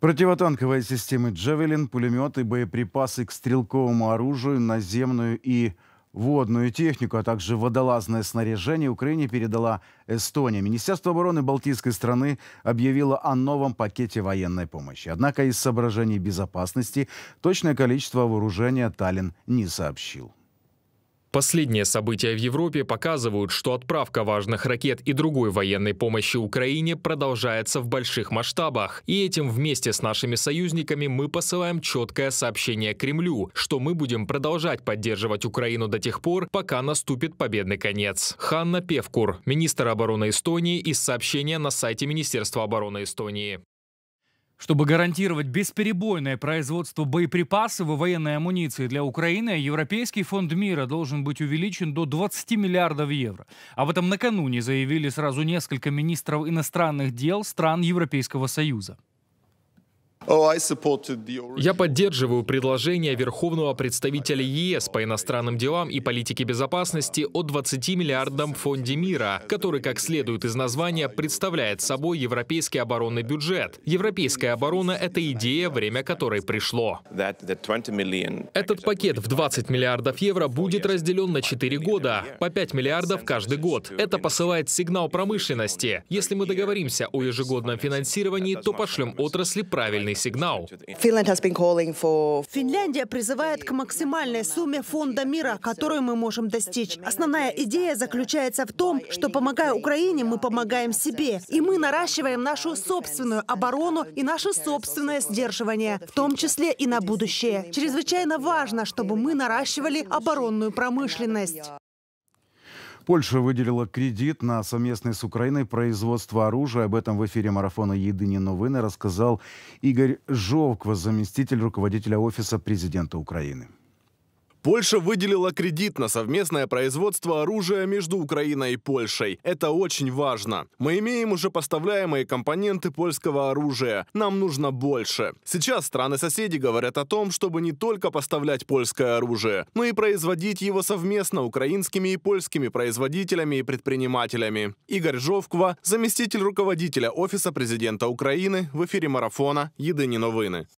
противотанковые системы «Джавелин», пулеметы, боеприпасы к стрелковому оружию, наземную и водную технику, а также водолазное снаряжение Украине передала Эстония. Министерство обороны Балтийской страны объявило о новом пакете военной помощи. Однако из соображений безопасности точное количество вооружения Таллин не сообщил. Последние события в Европе показывают, что отправка важных ракет и другой военной помощи Украине продолжается в больших масштабах. И этим вместе с нашими союзниками мы посылаем четкое сообщение Кремлю, что мы будем продолжать поддерживать Украину до тех пор, пока наступит победный конец. Ханна Певкур, министр обороны Эстонии, из сообщения на сайте Министерства обороны Эстонии. Чтобы гарантировать бесперебойное производство боеприпасов и военной амуниции для Украины, Европейский фонд мира должен быть увеличен до 20 миллиардов евро. Об этом накануне заявили сразу несколько министров иностранных дел стран Европейского Союза. Oh, Я поддерживаю предложение Верховного представителя ЕС по иностранным делам и политике безопасности о 20 миллиардном фонде мира, который, как следует из названия, представляет собой европейский оборонный бюджет. Европейская оборона — это идея, время которой пришло. Этот пакет в 20 миллиардов евро будет разделен на 4 года, по 5 миллиардов каждый год. Это посылает сигнал промышленности. Если мы договоримся о ежегодном финансировании, то пошлем отрасли правильный правильный сигнал. Финляндия призывает к максимальной сумме фонда мира, которую мы можем достичь. Основная идея заключается в том, что помогая Украине, мы помогаем себе. И мы наращиваем нашу собственную оборону и наше собственное сдерживание, в том числе и на будущее. Чрезвычайно важно, чтобы мы наращивали оборонную промышленность. Польша выделила кредит на совместное с Украиной производство оружия. Об этом в эфире марафона «Едині новини» рассказал Игорь Жовква, заместитель руководителя Офиса президента Украины. Польша выделила кредит на совместное производство оружия между Украиной и Польшей. Это очень важно. Мы имеем уже поставляемые компоненты польского оружия. Нам нужно больше. Сейчас страны-соседи говорят о том, чтобы не только поставлять польское оружие, но и производить его совместно украинскими и польскими производителями и предпринимателями. Игорь Жовква, заместитель руководителя Офиса президента Украины, в эфире марафона «Єдині новини».